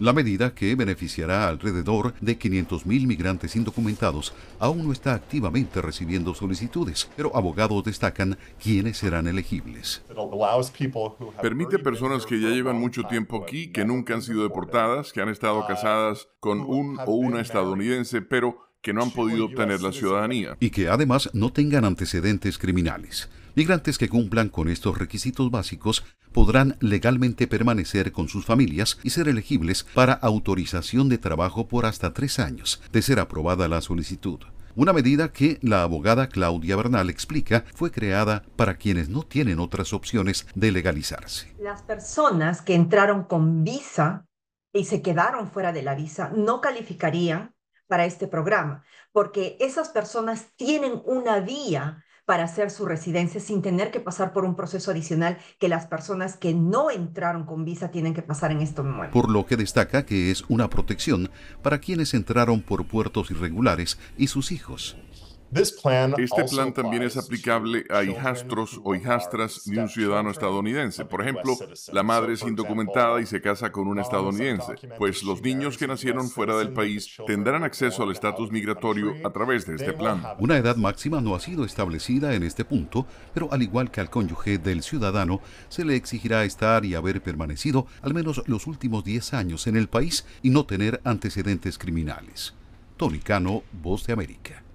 La medida, que beneficiará alrededor de 500.000 migrantes indocumentados, aún no está activamente recibiendo solicitudes, pero abogados destacan quiénes serán elegibles. Permite personas que ya llevan mucho tiempo aquí, que nunca han sido deportadas, que han estado casadas con un o una estadounidense, pero que no han podido obtener la ciudadanía. Y que además no tengan antecedentes criminales. Migrantes que cumplan con estos requisitos básicos podrán legalmente permanecer con sus familias y ser elegibles para autorización de trabajo por hasta tres años, de ser aprobada la solicitud. Una medida que la abogada Claudia Bernal explica fue creada para quienes no tienen otras opciones de legalizarse. Las personas que entraron con visa y se quedaron fuera de la visa no calificarían para este programa, porque esas personas tienen una vía para hacer su residencia sin tener que pasar por un proceso adicional que las personas que no entraron con visa tienen que pasar en estos momentos. Por lo que destaca que es una protección para quienes entraron por puertos irregulares y sus hijos. Este plan también es aplicable a hijastros o hijastras de un ciudadano estadounidense. Por ejemplo, la madre es indocumentada y se casa con un estadounidense, pues los niños que nacieron fuera del país tendrán acceso al estatus migratorio a través de este plan. Una edad máxima no ha sido establecida en este punto, pero al igual que al cónyuge del ciudadano, se le exigirá estar y haber permanecido al menos los últimos 10 años en el país y no tener antecedentes criminales. Tony Voz de América.